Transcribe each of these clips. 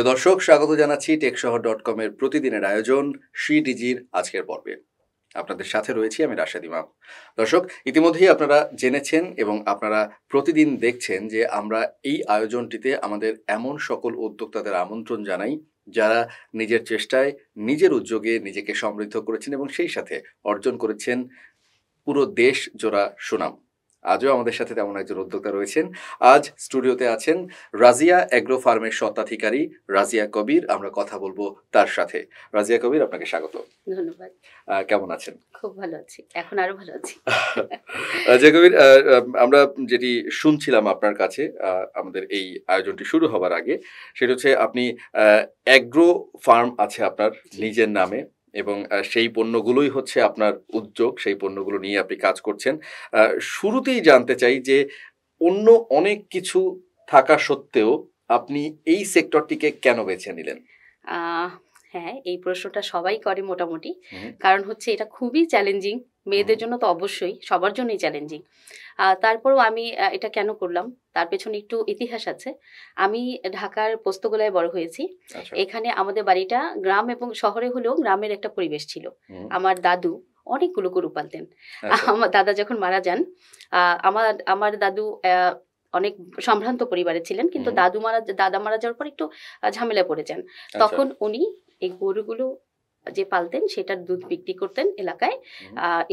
প্রিয় দর্শক স্বাগত জানাচ্ছি টেকসহ ডট কমের প্রতিদিনের আয়োজন ডিজির আজকের পর্বে আপনাদের সাথে রয়েছি আমি রাশেদ ইমাম দর্শক ইতিমধ্যেই আপনারা জেনেছেন এবং আপনারা প্রতিদিন দেখছেন যে আমরা এই আয়োজনটিতে আমাদের এমন সকল উদ্যোক্তাদের আমন্ত্রণ জানাই যারা নিজের চেষ্টায় নিজের উদ্যোগে নিজেকে সমৃদ্ধ করেছেন এবং সেই সাথে অর্জন করেছেন পুরো দেশ জোড়া সুনাম আজও আমাদের সাথে তেমন একজন উদ্যোক্তা রয়েছেন আজ স্টুডিওতে আছেন রাজিয়া অ্যাগ্রো ফার্মের স্বত্বাধিকারী রাজিয়া কবির আমরা কথা বলবো তার সাথে রাজিয়া কবির আপনাকে স্বাগত ধন্যবাদ কেমন আছেন খুব ভালো আছি এখন আরো ভালো আছি রাজিয়া কবির আমরা যেটি শুনছিলাম আপনার কাছে আমাদের এই আয়োজনটি শুরু হবার আগে সেটা হচ্ছে আপনি অ্যাগ্রো ফার্ম আছে আপনার নিজের নামে এবং সেই পণ্যগুলোই হচ্ছে আপনার উদ্যোগ সেই পণ্যগুলো নিয়ে আপনি কাজ করছেন শুরুতেই জানতে চাই যে অন্য অনেক কিছু থাকা সত্ত্বেও আপনি এই সেক্টরটিকে কেন বেছে নিলেন হ্যাঁ এই প্রশ্নটা সবাই করে মোটামুটি কারণ হচ্ছে এটা খুবই চ্যালেঞ্জিং মেয়েদের জন্য তো অবশ্যই সবার জন্যই চ্যালেঞ্জিং তারপরও আমি এটা কেন করলাম তার পেছনে একটু ইতিহাস আছে আমি ঢাকার পোস্তগোলায় বড় হয়েছি আচ্ছা। এখানে আমাদের বাড়িটা গ্রাম এবং শহরে হলেও গ্রামের একটা পরিবেশ ছিল আমার দাদু অনেকগুলো গরু পালতেন আচ্ছা। আমার দাদা যখন মারা যান আমার আমার দাদু অনেক সম্ভ্রান্ত পরিবারে ছিলেন কিন্তু দাদু মারা দাদা মারা যাওয়ার পর একটু ঝামেলা পড়ে যান আচ্ছা। তখন উনি এই গরুগুলো যে পালতেন সেটার দুধ বিক্রি করতেন এলাকায়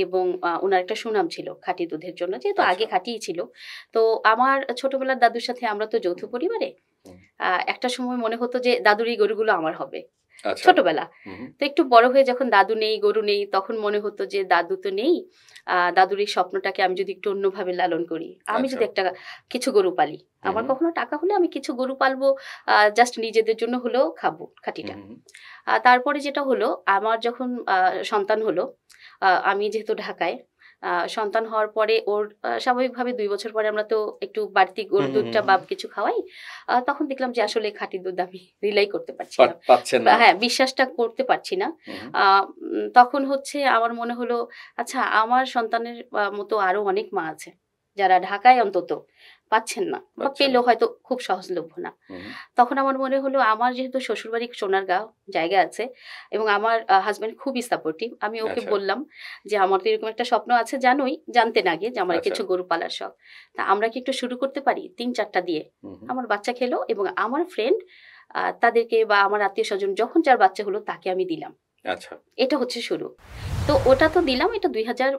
এবং ওনার একটা সুনাম ছিল খাঁটি দুধের জন্য যেহেতু আচ্ছা। আগে খাঁটিই ছিল তো আমার ছোটবেলার দাদুর সাথে আমরা তো যৌথ পরিবারে একটা সময় মনে হতো যে দাদুর এই গরুগুলো আমার হবে আচ্ছা। ছোটবেলা তো একটু বড় হয়ে যখন দাদু নেই গরু নেই তখন মনে হতো যে দাদু তো নেই দাদুর এই স্বপ্নটাকে আমি যদি একটু অন্যভাবে লালন করি আমি আচ্ছা। যদি একটা কিছু গরু পালি আমার কখনো টাকা হলে আমি কিছু গরু পালবো জাস্ট নিজেদের জন্য হলেও খাবো খাটিটা তারপরে যেটা হলো আমার যখন সন্তান হলো আমি যেহেতু ঢাকায় সন্তান হওয়ার পরে ওর স্বাভাবিকভাবে দুই বছর পরে আমরা তো একটু বাড়তি গরুর দুধটা বা কিছু খাওয়াই তখন দেখলাম যে আসলে খাঁটি দুধ আমি রিলাই করতে পারছি না হ্যাঁ বিশ্বাসটা করতে পারছি না তখন হচ্ছে আমার মনে হলো আচ্ছা আমার সন্তানের মতো আরো অনেক মা আছে যারা ঢাকায় অন্তত পাচ্ছেন না বা পেলেও হয়তো খুব সহজলভ্য না তখন আমার মনে হলো আমার যেহেতু শ্বশুরবাড়ি সোনারগাঁও জায়গা আছে এবং আমার হাজব্যান্ড খুবই সাপোর্টিভ আমি ওকে আচ্ছা। বললাম যে আমার তো এরকম একটা স্বপ্ন আছে জানোই জানতে না গিয়ে যে আমার আচ্ছা। কিছু গরু পালার শখ তা আমরা কি একটু শুরু করতে পারি তিন চারটা দিয়ে আমার বাচ্চা খেলো এবং আমার ফ্রেন্ড তাদেরকে বা আমার আত্মীয় স্বজন যখন যার বাচ্চা হলো তাকে আমি দিলাম আচ্ছা এটা হচ্ছে শুরু তো ওটা তো দিলাম এটা দুই হাজার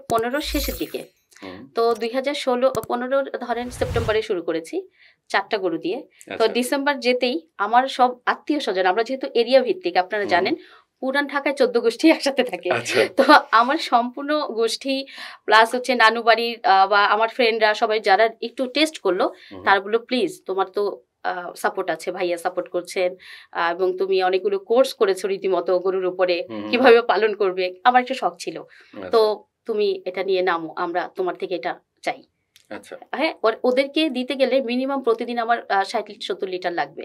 শেষের দিকে তো দুই হাজার ষোলো পনেরো ধরেন সেপ্টেম্বরে শুরু করেছি চারটা গরু দিয়ে তো আচ্ছা। ডিসেম্বর যেতেই আমার সব আত্মীয় স্বজন আমরা যেহেতু এরিয়া ভিত্তিক আপনারা জানেন পুরান ঢাকায় চোদ্দ গোষ্ঠী একসাথে থাকে আচ্ছা। তো আমার সম্পূর্ণ গোষ্ঠী প্লাস হচ্ছে নানু বাড়ির বা আমার ফ্রেন্ডরা সবাই যারা একটু টেস্ট করলো তারা বললো প্লিজ তোমার তো সাপোর্ট আছে ভাইয়া সাপোর্ট করছেন এবং তুমি অনেকগুলো কোর্স করেছো রীতিমতো গরুর উপরে কিভাবে পালন করবে আমার একটা শখ ছিল আচ্ছা। তো তুমি এটা নিয়ে নামো আমরা তোমার থেকে এটা চাই আচ্ছা। হ্যাঁ ওদেরকে দিতে গেলে মিনিমাম প্রতিদিন আমার ষাট সত্তর লিটার লাগবে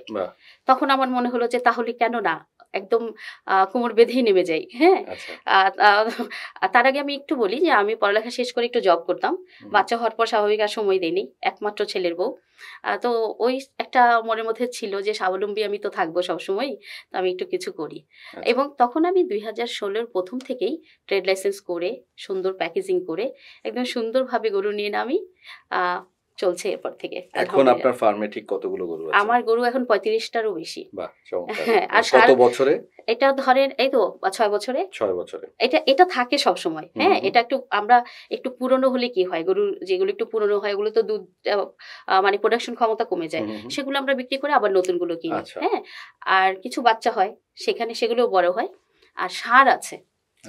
তখন আমার মনে হলো যে তাহলে কেন না একদম কোমর বেঁধেই নেমে যাই হ্যাঁ আচ্ছা। তার আগে আমি একটু বলি যে আমি পড়ালেখা শেষ করে একটু জব করতাম বাচ্চা হওয়ার পর স্বাভাবিক আর সময় দিইনি একমাত্র ছেলের বউ তো ওই একটা মনের মধ্যে ছিল যে স্বাবলম্বী আমি তো থাকবো সবসময় তো আমি একটু কিছু করি আচ্ছা। এবং তখন আমি দুই হাজার ষোলোর প্রথম থেকেই ট্রেড লাইসেন্স করে সুন্দর প্যাকেজিং করে একদম সুন্দরভাবে গরু নিয়ে নামি চলছে এরপর থেকে এখন আপনার ফার্মে ঠিক কতগুলো গরু আছে আমার গরু এখন টারও বেশি বাহ হ্যাঁ, আর কত বছরে এটা ধরেন এই তো ছয় বছরে 6 বছরে এটা এটা থাকে সব সময় হ্যাঁ এটা একটু আমরা একটু পুরনো হলে কি হয় গরুর যেগুলো একটু পুরনো হয় ওগুলো তো দুধ মানে প্রোডাকশন ক্ষমতা কমে যায় সেগুলো আমরা বিক্রি করে আবার নতুন গুলো কিনি আচ্ছা। হ্যাঁ আর কিছু বাচ্চা হয় সেখানে সেগুলো বড় হয় আর সার আছে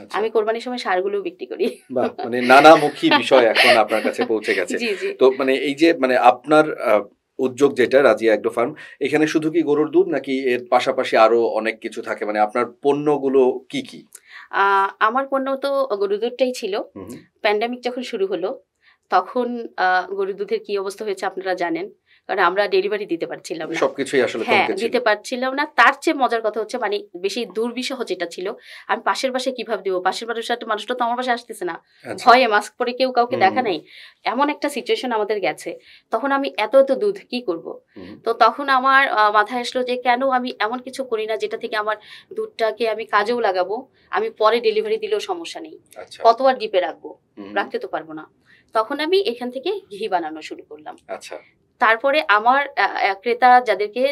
আচ্ছা। আমি কোরবানির সময় সারগুলো বিক্রি করি মানে নানামুখী বিষয় এখন আপনার কাছে পৌঁছে গেছে তো মানে এই যে মানে আপনার উদ্যোগ যেটা রাজিয়া অ্যাগ্রো ফার্ম এখানে শুধু কি গরুর দুধ নাকি এর পাশাপাশি আরো অনেক কিছু থাকে মানে আপনার পণ্যগুলো কি কি আমার পণ্য তো গরুর দুধটাই ছিল প্যান্ডামিক যখন শুরু হলো তখন গরুর দুধের কি অবস্থা হয়েছে আপনারা জানেন কারণ আমরা ডেলিভারি দিতে পারছিলাম না সবকিছুই আসলে হ্যাঁ দিতে পারছিলাম না তার চেয়ে মজার কথা হচ্ছে মানে বেশি দুর্বিষহ যেটা ছিল আমি পাশের বাসে কিভাবে দিব পাশের বাসের সাথে মানুষটা তো আমার পাশে আসতেছে না আচ্ছা। ভয়ে মাস্ক পরে কেউ কাউকে দেখা নাই এমন একটা সিচুয়েশন আমাদের গেছে তখন আমি এত এত দুধ কি করব তো তখন আমার মাথায় আসলো যে কেন আমি এমন কিছু করি না যেটা থেকে আমার দুধটাকে আমি কাজেও লাগাবো আমি পরে ডেলিভারি দিলেও সমস্যা নেই আচ্ছা। কতবার ডিপে রাখবো রাখতে তো পারবো না তখন আমি এখান থেকে ঘি বানানো শুরু করলাম আচ্ছা তারপরে আমার ক্রেতা যাদেরকে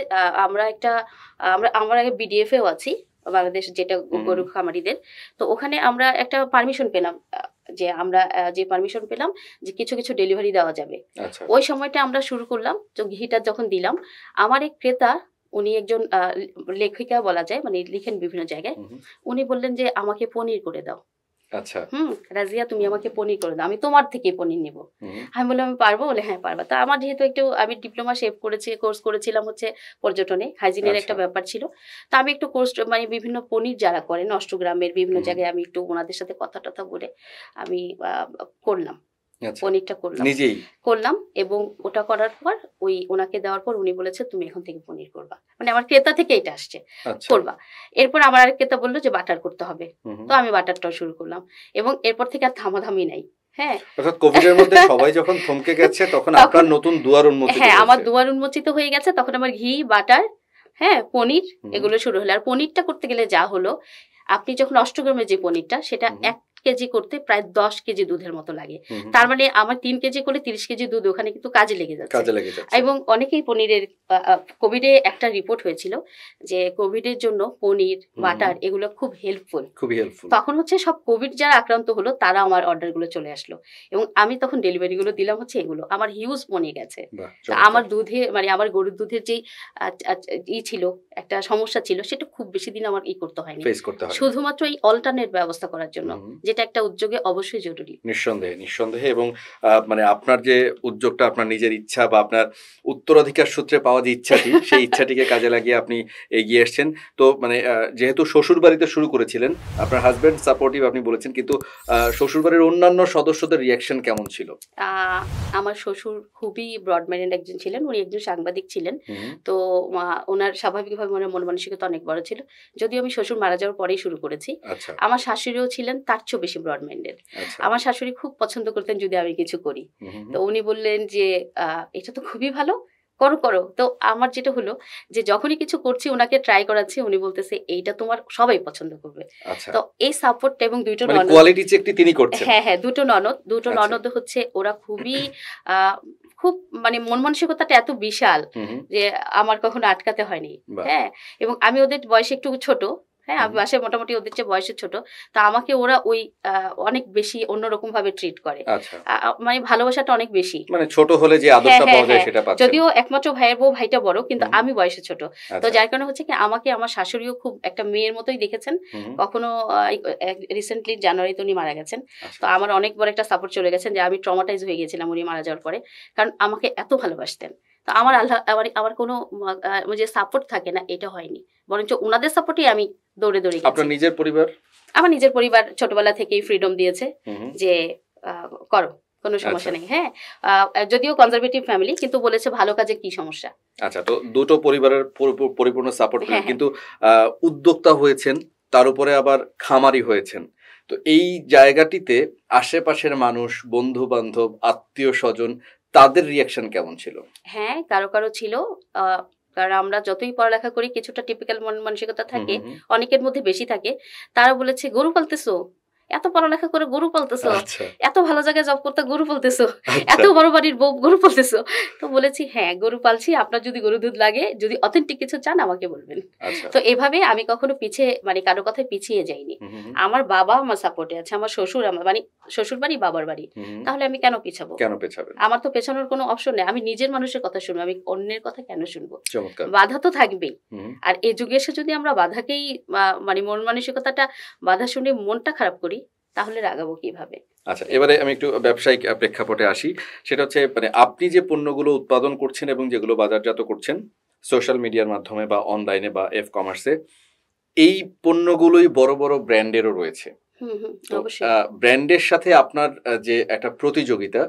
আমরা একটা আমরা আমার আগে বিডিএফেও আছি বাংলাদেশ যেটা গরু খামারিদের তো ওখানে আমরা একটা পারমিশন পেলাম যে আমরা যে পারমিশন পেলাম যে কিছু কিছু ডেলিভারি দেওয়া যাবে আচ্ছা। ওই সময়টা আমরা শুরু করলাম তো ঘিটা যখন দিলাম আমার এক ক্রেতা উনি একজন লেখিকা বলা যায় মানে লিখেন বিভিন্ন জায়গায় উনি বললেন যে আমাকে পনির করে দাও আচ্ছা হুম রাজিয়া তুমি আমাকে পনির করে দাও আমি তোমার থেকে পনির নিব আমি বললাম আমি পারবো বলে হ্যাঁ পারবা তা আমার যেহেতু একটু আমি ডিপ্লোমা শেভ করেছি কোর্স করেছিলাম হচ্ছে পর্যটনে হাইজিনের আচ্ছা। একটা ব্যাপার ছিল তা আমি একটু কোর্স মানে বিভিন্ন পনির যারা করেন অষ্টগ্রামের বিভিন্ন জায়গায় আমি একটু ওনাদের সাথে কথা টথা বলে আমি করলাম আচ্ছা। পনিরটা করলাম নিজেই করলাম এবং ওটা করার পর ওই ওনাকে দেওয়ার পর উনি বলেছে তুমি এখন থেকে পনির করবা মানে আমার ক্রেতা থেকে এটা আসছে আচ্ছা। করবা এরপর আমার আর ক্রেতা বললো যে বাটার করতে হবে তো আমি বাটারটাও শুরু করলাম এবং এরপর থেকে আর থামাধামি নাই আপনি যখন অষ্টগ্রামে যে পনিরটা সেটা এক কেজি করতে প্রায় দশ কেজি দুধের মতো লাগে তার মানে আমার তিন কেজি করে তিরিশ কেজি দুধ ওখানে কিন্তু কাজে লেগে যাচ্ছে এবং অনেকেই পনিরের কোভিডে একটা রিপোর্ট হয়েছিল যে কোভিডের জন্য পনির বাটার এগুলো খুব হেল্পফুল খুবই হেল্পফুল তখন হচ্ছে সব কোভিড যারা আক্রান্ত হলো তারা আমার অর্ডার গুলো চলে আসলো এবং আমি তখন ডেলিভারি গুলো দিলাম হচ্ছে এগুলো আমার হিউজ পনি গেছে আমার দুধে মানে আমার গরুর দুধের যে ই ছিল একটা সমস্যা ছিল সেটা খুব বেশি দিন আমার ই করতে হয়নি শুধুমাত্র এই অল্টারনেট ব্যবস্থা করার জন্য যে যেটা একটা উদ্যোগে অবশ্যই জরুরি নিঃসন্দেহে নিঃসন্দেহে এবং মানে আপনার যে উদ্যোগটা আপনার নিজের ইচ্ছা বা আপনার উত্তরাধিকার সূত্রে পাওয়া যে ইচ্ছাটি সেই ইচ্ছাটিকে কাজে লাগিয়ে আপনি এগিয়ে আসছেন তো মানে যেহেতু শ্বশুর বাড়িতে শুরু করেছিলেন আপনার হাজব্যান্ড সাপোর্টিভ আপনি বলেছেন কিন্তু শ্বশুর বাড়ির অন্যান্য সদস্যদের রিয়াকশন কেমন ছিল আমার শ্বশুর খুবই ব্রড মাইন্ডেড একজন ছিলেন উনি একজন সাংবাদিক ছিলেন তো ওনার স্বাভাবিকভাবে ওনার মন মানসিকতা অনেক বড় ছিল যদিও আমি শ্বশুর মারা যাওয়ার পরেই শুরু করেছি আচ্ছা। আমার শাশুড়িও ছিলেন তার চেয়েও বেশি ব্রড আচ্ছা। মাইন্ডেড আমার শাশুড়ি খুব পছন্দ করতেন যদি আমি কিছু করি তো উনি বললেন যে এটা তো খুবই ভালো করো করো তো আমার যেটা হলো যে যখনই কিছু করছি ওনাকে ট্রাই করাচ্ছি উনি বলতেছে এইটা তোমার সবাই পছন্দ করবে আচ্ছা। তো এই সাপোর্টটা এবং দুটো মানে ননদ কোয়ালিটি চেকটি তিনি করছেন হ্যাঁ হ্যাঁ দুটো ননদ দুটো আচ্ছা। ননদ হচ্ছে ওরা খুবই খুব মানে মন মানসিকতাটা এত বিশাল যে আমার কখনো আটকাতে হয়নি হ্যাঁ এবং আমি ওদের বয়সে একটু ছোট হ্যাঁ আমি আসে মোটামুটি ওদের চেয়ে বয়সে ছোট তা আমাকে ওরা ওই অনেক বেশি অন্যরকম ভাবে ট্রিট করে আচ্ছা। মানে ভালোবাসাটা অনেক বেশি মানে ছোট হলে যে হ্যাঁ, আদরটা হ্যাঁ, পাওয়া যায় হ্যাঁ। সেটা পাচ্ছে যদিও একমাত্র ভাইয়ের বউ ভাইটা বড় কিন্তু আমি বয়সে ছোট তো আচ্ছা। যার কারণে হচ্ছে কি আমাকে আমার শাশুড়িও খুব একটা মেয়ের মতোই দেখেছেন কখনো রিসেন্টলি জানুয়ারিতে উনি মারা গেছেন আচ্ছা। তো আমার অনেক বড় একটা সাপোর্ট চলে গেছেন যে আমি ট্রমাটাইজ হয়ে গেছিলাম উনি মারা যাওয়ার পরে কারণ আমাকে এত ভালোবাসতেন তো আমার আল্লাহ আমার আমার কোনো যে মানে সাপোর্ট থাকে না এটা হয়নি বরঞ্চ ওনাদের সাপোর্টেই আমি দৌড়ে দৌড়ে আপনার নিজের পরিবার আমার নিজের পরিবার ছোটবেলা থেকেই ফ্রিডম দিয়েছে যে করো কোনো আচ্ছা। সমস্যা নেই হ্যাঁ যদিও কনজারভেটিভ ফ্যামিলি কিন্তু বলেছে ভালো কাজে কি সমস্যা আচ্ছা তো দুটো পরিবারের পরিপূর্ণ সাপোর্ট হ্যাঁ, হ্যাঁ। কিন্তু উদ্যোক্তা হয়েছেন তার উপরে আবার খামারি হয়েছেন তো এই জায়গাটিতে আশেপাশের মানুষ বন্ধু বান্ধব আত্মীয় স্বজন তাদের রিয়াকশন কেমন ছিল হ্যাঁ কারো কারো ছিল কারণ আমরা যতই পড়ালেখা করি কিছুটা টিপিক্যাল মানসিকতা থাকে অনেকের মধ্যে বেশি থাকে তারা বলেছে গরু পালতেছো এত পড়ালেখা করে গরু পালতেছো আচ্ছা। এত ভালো জায়গায় জব করতে গরু পালতেছো আচ্ছা। এত বড় বাড়ির বউ গরু পালতেছো তো বলেছি হ্যাঁ গরু পালছি আপনার যদি গরু দুধ লাগে যদি অথেন্টিক কিছু চান আমাকে বলবেন আচ্ছা। তো এভাবে আমি কখনো পিছিয়ে মানে কারো কথায় পিছিয়ে যাইনি আমার বাবা আমার সাপোর্টে আছে আমার শ্বশুর আমার মানে শ্বশুর বাড়ি বাবার বাড়ি তাহলে আমি কেন পিছাবো কেন পিছাবো আমার তো পেছানোর কোনো অপশন নেই আমি নিজের মানুষের কথা শুনবো আমি অন্যের কথা কেন শুনবো বাধা তো থাকবেই আর এই যুগে এসে যদি আমরা বাধাকেই মানে মন মানসিকতাটা বাধা শুনে মনটা খারাপ করি তাহলে রাগাবো কিভাবে আচ্ছা এবারে আমি একটু ব্যবসায়িক প্রেক্ষাপটে আসি সেটা হচ্ছে মানে আপনি যে পণ্যগুলো উৎপাদন করছেন এবং যেগুলো বাজারজাত করছেন সোশ্যাল মিডিয়ার মাধ্যমে বা অনলাইনে বা এফ কমার্সে এই পণ্যগুলোই বড় বড় ব্র্যান্ডেরও রয়েছে ব্র্যান্ডের সাথে আপনার যে একটা প্রতিযোগিতা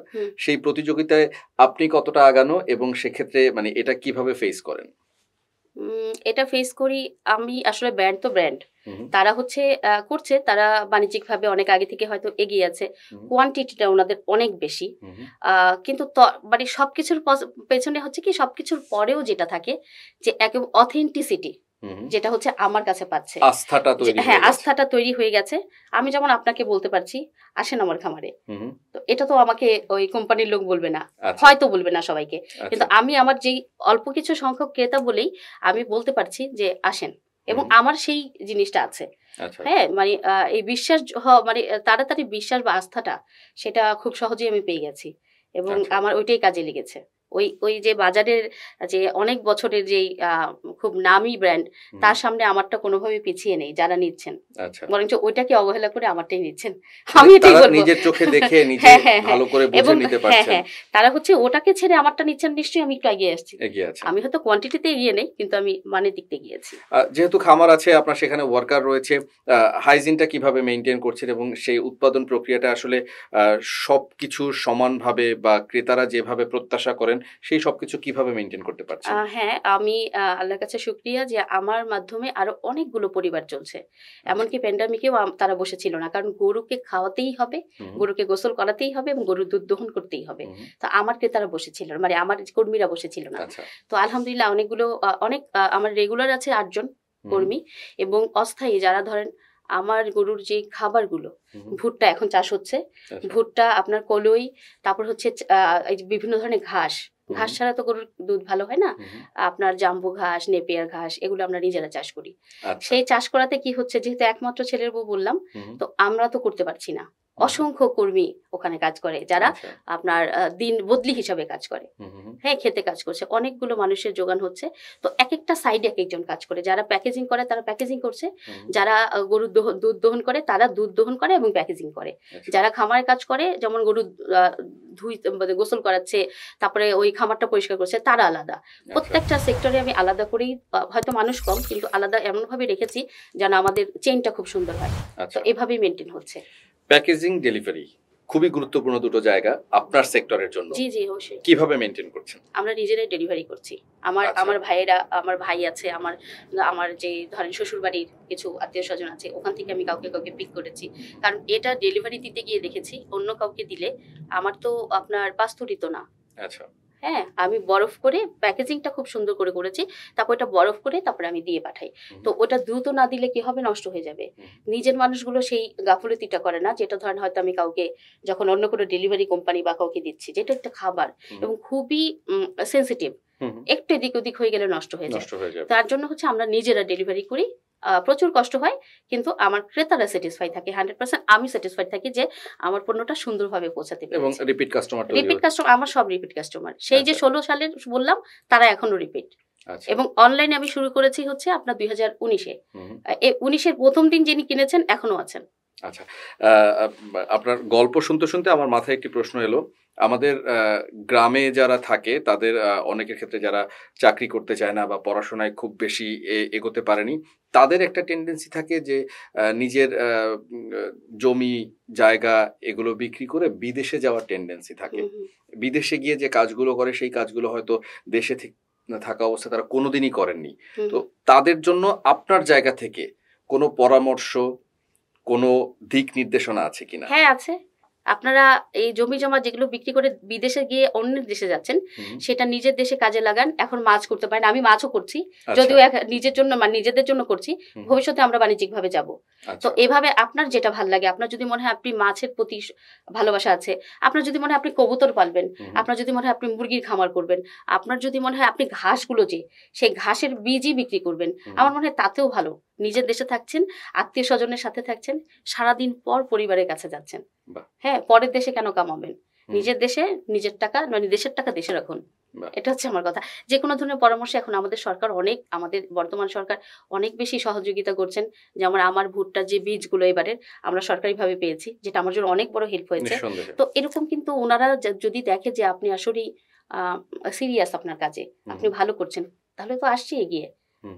সেই প্রতিযোগিতায় আপনি কতটা আগানো এবং সেক্ষেত্রে মানে এটা কিভাবে ফেস করেন এটা ফেস করি আমি আসলে ব্র্যান্ড তো ব্র্যান্ড তারা হচ্ছে করছে তারা বাণিজ্যিকভাবে অনেক আগে থেকে হয়তো এগিয়ে আছে কোয়ান্টিটিটা ওনাদের অনেক বেশি কিন্তু মানে সবকিছুর পেছনে হচ্ছে কি সবকিছুর পরেও যেটা থাকে যে একে অথেন্টিসিটি যেটা হচ্ছে আমার কাছে পাচ্ছে আস্থাটা তৈরি হ্যাঁ আস্থাটা তৈরি হয়ে গেছে আমি যেমন আপনাকে বলতে পারছি আসেন আমার খামারে তো এটা তো আমাকে ওই কোম্পানির লোক বলবে না আচ্ছা। হয়তো বলবে না সবাইকে আচ্ছা। কিন্তু আমি আমার যেই অল্প কিছু সংখ্যক ক্রেতা বলেই আমি বলতে পারছি যে আসেন এবং আমার সেই জিনিসটা আছে আচ্ছা। হ্যাঁ মানে এই বিশ্বাস মানে তাড়াতাড়ি বিশ্বাস বা আস্থাটা সেটা খুব সহজেই আমি পেয়ে গেছি এবং আমার ওইটাই কাজে লেগেছে ওই ওই যে বাজারের যে অনেক বছরের যেই খুব নামি ব্র্যান্ড তার সামনে আমারটা কোনোভাবে পিছিয়ে নেই যারা নিচ্ছেন আচ্ছা। বরঞ্চ ওইটাকে অবহেলা করে আমারটাই নিচ্ছেন মানে আমি এটাই বলবো নিজের চোখে দেখে হ্যাঁ, নিজে হ্যাঁ, হ্যাঁ। ভালো করে বুঝে নিতে পারছেন হ্যাঁ তারা হচ্ছে ওটাকে ছেড়ে আমারটা নিচ্ছেন নিশ্চয়ই আমি একটু এগিয়ে আসছি আমি হয়তো কোয়ান্টিটিতে এগিয়ে নেই কিন্তু আমি মানে দিক থেকে গিয়েছি যেহেতু খামার আছে আপনার সেখানে ওয়ার্কার রয়েছে হাইজিনটা কিভাবে মেনটেন করছেন এবং সেই উৎপাদন প্রক্রিয়াটা আসলে সব কিছু সমানভাবে বা ক্রেতারা যেভাবে প্রত্যাশা করেন সেই সব কিছু কিভাবে মেনটেন করতে পারছেন হ্যাঁ আমি আল্লাহর কাছে শুক্রিয়া যে আমার মাধ্যমে আরো অনেকগুলো পরিবার চলছে আচ্ছা। এমনকি প্যান্ডামিকেও তারা বসেছিল না কারণ গরুকে খাওয়াতেই হবে গরুকে গোসল করাতেই হবে এবং গরুর দুধ দহন করতেই হবে তো আমার ক্রেতারা বসেছিল মানে আমার কর্মীরা বসেছিল না আচ্ছা। তো আলহামদুলিল্লাহ অনেকগুলো অনেক আমার রেগুলার আছে আটজন কর্মী এবং অস্থায়ী যারা ধরেন আমার গরুর যে খাবারগুলো ভুট্টা এখন চাষ হচ্ছে আচ্ছা। ভুট্টা আপনার কলই তারপর হচ্ছে বিভিন্ন ধরনের ঘাস ঘাস ছাড়া তো গরুর দুধ ভালো হয় না আপনার জাম্বু ঘাস নেপিয়ার ঘাস এগুলো আমরা নিজেরা চাষ করি আচ্ছা। সেই চাষ করাতে কি হচ্ছে যেহেতু একমাত্র ছেলের বউ বললাম তো আমরা তো করতে পারছি না অসংখ্য কর্মী ওখানে কাজ করে যারা আচ্ছা। আপনার দিন বদলি হিসাবে কাজ করে হ্যাঁ খেতে কাজ করছে অনেকগুলো মানুষের যোগান হচ্ছে তো এক একটা সাইডে এক একজন কাজ করে যারা প্যাকেজিং করে তারা প্যাকেজিং করছে যারা গরুর দুধ দহন করে তারা দুধ দহন করে এবং প্যাকেজিং করে আচ্ছা। যারা খামারে কাজ করে যেমন গরু ধুই মানে গোসল করাচ্ছে তারপরে ওই খামারটা পরিষ্কার করছে তারা আলাদা আচ্ছা। প্রত্যেকটা সেক্টরে আমি আলাদা করেই হয়তো মানুষ কম কিন্তু আলাদা এমনভাবে রেখেছি যেন আমাদের চেইনটা খুব সুন্দর হয় তো এভাবেই মেনটেন হচ্ছে প্যাকেজিং ডেলিভারি খুবই গুরুত্বপূর্ণ দুটো জায়গা আপনার সেক্টরের জন্য জি জি অবশ্যই কিভাবে মেনটেন করছেন আমরা নিজেরাই ডেলিভারি করছি আমার আচ্ছা। আমার ভাইয়েরা আমার ভাই আছে আমার আমার যে ধরেন শ্বশুর বাড়ির কিছু আত্মীয় স্বজন আছে ওখান থেকে আমি কাউকে কাউকে পিক করেছি কারণ এটা ডেলিভারি দিতে গিয়ে দেখেছি অন্য কাউকে দিলে আমার তো আপনার পাস্তুরিত না আচ্ছা হ্যাঁ আমি বরফ করে প্যাকেজিংটা খুব সুন্দর করে করেছি তারপর ওটা বরফ করে তারপরে আমি দিয়ে পাঠাই তো ওটা দ্রুত না দিলে কি হবে নষ্ট হয়ে যাবে নিজের মানুষগুলো সেই গাফলতিটা করে না যেটা ধরেন হয়তো আমি কাউকে যখন অন্য কোনো ডেলিভারি কোম্পানি বা কাউকে দিচ্ছি যেটা একটা খাবার এবং খুবই সেন্সিটিভ একটু এদিক ওদিক হয়ে গেলে নষ্ট হয়ে যায় তার জন্য হচ্ছে আমরা নিজেরা ডেলিভারি করি প্রচুর কষ্ট হয় কিন্তু আমার ক্রেতারা স্যাটিসফাই থাকে হান্ড্রেড পার্সেন্ট আমি স্যাটিসফাই থাকি যে আমার পণ্যটা সুন্দরভাবে পৌঁছাতে রিপিট কাস্টমার রিপিট কাস্টমার আমার সব রিপিট কাস্টমার সেই যে আচ্ছা। ষোলো সালের বললাম তারা এখনো রিপিট আচ্ছা। এবং অনলাইনে আমি শুরু করেছি হচ্ছে আপনার দুই হাজার উনিশে উনিশের প্রথম দিন যিনি কিনেছেন এখনো আছেন আচ্ছা আপনার গল্প শুনতে শুনতে আমার মাথায় একটি প্রশ্ন এলো আমাদের গ্রামে যারা থাকে তাদের অনেকের ক্ষেত্রে যারা চাকরি করতে চায় না বা পড়াশোনায় খুব বেশি এগোতে পারেনি তাদের একটা টেন্ডেন্সি থাকে যে নিজের জমি জায়গা এগুলো বিক্রি করে বিদেশে যাওয়ার টেন্ডেন্সি থাকে বিদেশে গিয়ে যে কাজগুলো করে সেই কাজগুলো হয়তো দেশে থাকা অবস্থা তারা কোনোদিনই করেননি তো তাদের জন্য আপনার জায়গা থেকে কোনো পরামর্শ কোনো দিক নির্দেশনা আছে কিনা হ্যাঁ আছে আপনারা এই জমি জমা যেগুলো বিক্রি করে বিদেশে গিয়ে অন্য দেশে যাচ্ছেন সেটা নিজের দেশে কাজে লাগান এখন মাছ করতে পারেন আমি মাছও করছি আচ্ছা। যদিও নিজের জন্য মানে নিজেদের জন্য করছি ভবিষ্যতে আমরা বাণিজ্যিক ভাবে যাব তো আচ্ছা। এভাবে আপনার যেটা ভালো লাগে আপনার যদি মনে হয় আপনি মাছের প্রতি ভালোবাসা আছে আপনার যদি মনে হয় আপনি কবুতর পালবেন আপনার যদি মনে হয় আপনি মুরগির খামার করবেন আপনার যদি মনে হয় আপনি ঘাসগুলো যে সেই ঘাসের বীজই বিক্রি করবেন আমার মনে হয় তাতেও ভালো নিজের দেশে থাকছেন আত্মীয় স্বজনের সাথে থাকছেন সারাদিন পর পরিবারের কাছে যাচ্ছেন হ্যাঁ পরের দেশে কেন কামাবেন নিজের দেশে নিজের টাকা মানে দেশের টাকা দেশে রাখুন এটা হচ্ছে আমার কথা যে কোনো ধরনের পরামর্শ এখন আমাদের সরকার অনেক আমাদের বর্তমান সরকার অনেক বেশি সহযোগিতা করছেন যেমন আমার ভুট্টার যে বীজগুলো এবারে আমরা সরকারিভাবে পেয়েছি যেটা আমার জন্য অনেক বড় হেল্প হয়েছে তো এরকম কিন্তু ওনারা যদি দেখে যে আপনি আসলেই সিরিয়াস আপনার কাজে আপনি ভালো করছেন তাহলে তো আসছি এগিয়ে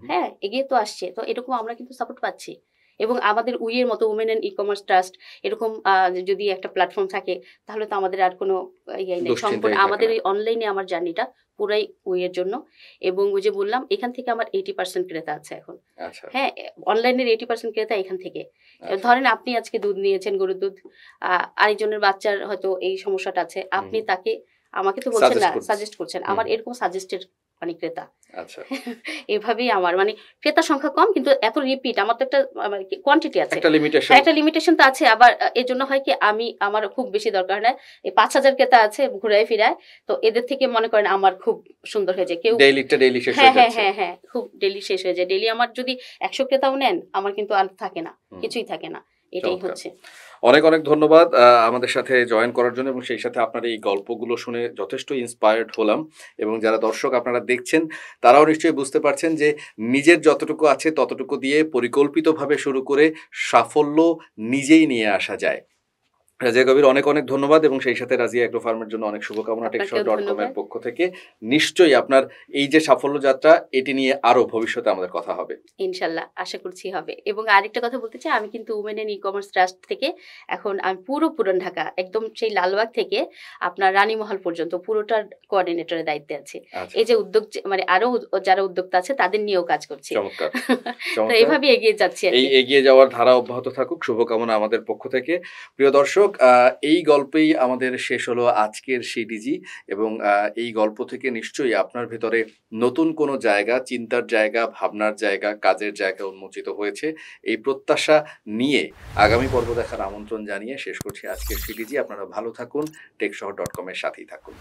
হ্যাঁ এগিয়ে তো আসছে তো এরকম আমরা কিন্তু সাপোর্ট পাচ্ছি এবং আমাদের উইয়ের মতো women and e commerce trust এরকম যদি একটা প্ল্যাটফর্ম থাকে তাহলে তো আমাদের আর কোনো ইয়ে নেই সম্পূর্ণ আমাদের এই অনলাইনে আমার জার্নিটা পুরাই উইয়ের জন্য এবং ওই যে বললাম এখান থেকে আমার এইটি পার্সেন্ট ক্রেতা আছে এখন আচ্ছা। হ্যাঁ অনলাইনের এইটি পার্সেন্ট ক্রেতা এখান থেকে আচ্ছা। ধরেন আপনি আজকে দুধ নিয়েছেন গরুর দুধ আরেকজনের বাচ্চার হয়তো এই সমস্যাটা আছে আপনি তাকে আমাকে তো বলছেন না সাজেস্ট করছেন আমার এরকম সাজেস্টের মানে ক্রেতা আচ্ছা। এভাবেই আমার মানে সংখ্যা কম কিন্তু এত রিপিট আমার তো একটা কোয়ান্টিটি মানে আছে একটা লিমিটেশন তো আছে আবার এর জন্য হয় কি আমি আমার খুব বেশি দরকার হয় এই হাজার ক্রেতা আছে ঘুরায় ফিরায় তো এদের থেকে মনে করেন আমার খুব সুন্দর হয়েছে কেউ হ্যাঁ হ্যাঁ, হ্যাঁ হ্যাঁ খুব ডেইলি শেষ হয়ে যায় ডেইলি আমার যদি একশো ক্রেতাও নেন আমার কিন্তু আর থাকে না কিছুই থাকে না এটাই হচ্ছে অনেক অনেক ধন্যবাদ আমাদের সাথে জয়েন করার জন্য এবং সেই সাথে আপনার এই গল্পগুলো শুনে যথেষ্ট ইন্সপায়ার্ড হলাম এবং যারা দর্শক আপনারা দেখছেন তারাও নিশ্চয়ই বুঝতে পারছেন যে নিজের যতটুকু আছে ততটুকু দিয়ে পরিকল্পিতভাবে শুরু করে সাফল্য নিজেই নিয়ে আসা যায় রাজিয়া কবির অনেক অনেক ধন্যবাদ এবং সেই সাথে রাজিয়া এগ্রো ফার্মের জন্য অনেক শুভকামনা টেকশন ডট কম এর পক্ষ থেকে নিশ্চয়ই আপনার এই যে সাফল্য যাত্রা এটি নিয়ে আরো ভবিষ্যতে আমাদের কথা হবে ইনশাল্লাহ আশা করছি হবে এবং আরেকটা কথা বলতে চাই আমি কিন্তু women and e commerce trust থেকে এখন আমি পুরো পুরান ঢাকা একদম সেই লালবাগ থেকে আপনার রানীমহল পর্যন্ত পুরোটার কোঅর্ডিনেটরের দায়িত্বে আছে আচ্ছা। এই যে উদ্যোগ মানে আরো যারা উদ্যোক্তা আছে তাদের নিয়েও কাজ করছি তো এইভাবে এগিয়ে যাচ্ছি এই এগিয়ে যাওয়ার ধারা অব্যাহত থাকুক শুভকামনা আমাদের পক্ষ থেকে প্রিয় দর্শক হোক এই গল্পেই আমাদের শেষ হলো আজকের সিডিজি এবং এই গল্প থেকে নিশ্চয়ই আপনার ভেতরে নতুন কোনো জায়গা চিন্তার জায়গা ভাবনার জায়গা কাজের জায়গা উন্মোচিত হয়েছে এই প্রত্যাশা নিয়ে আগামী পর্ব দেখার আমন্ত্রণ জানিয়ে শেষ করছি আজকের সিডিজি আপনারা ভালো থাকুন টেকসহ ডট কমের সাথেই থাকুন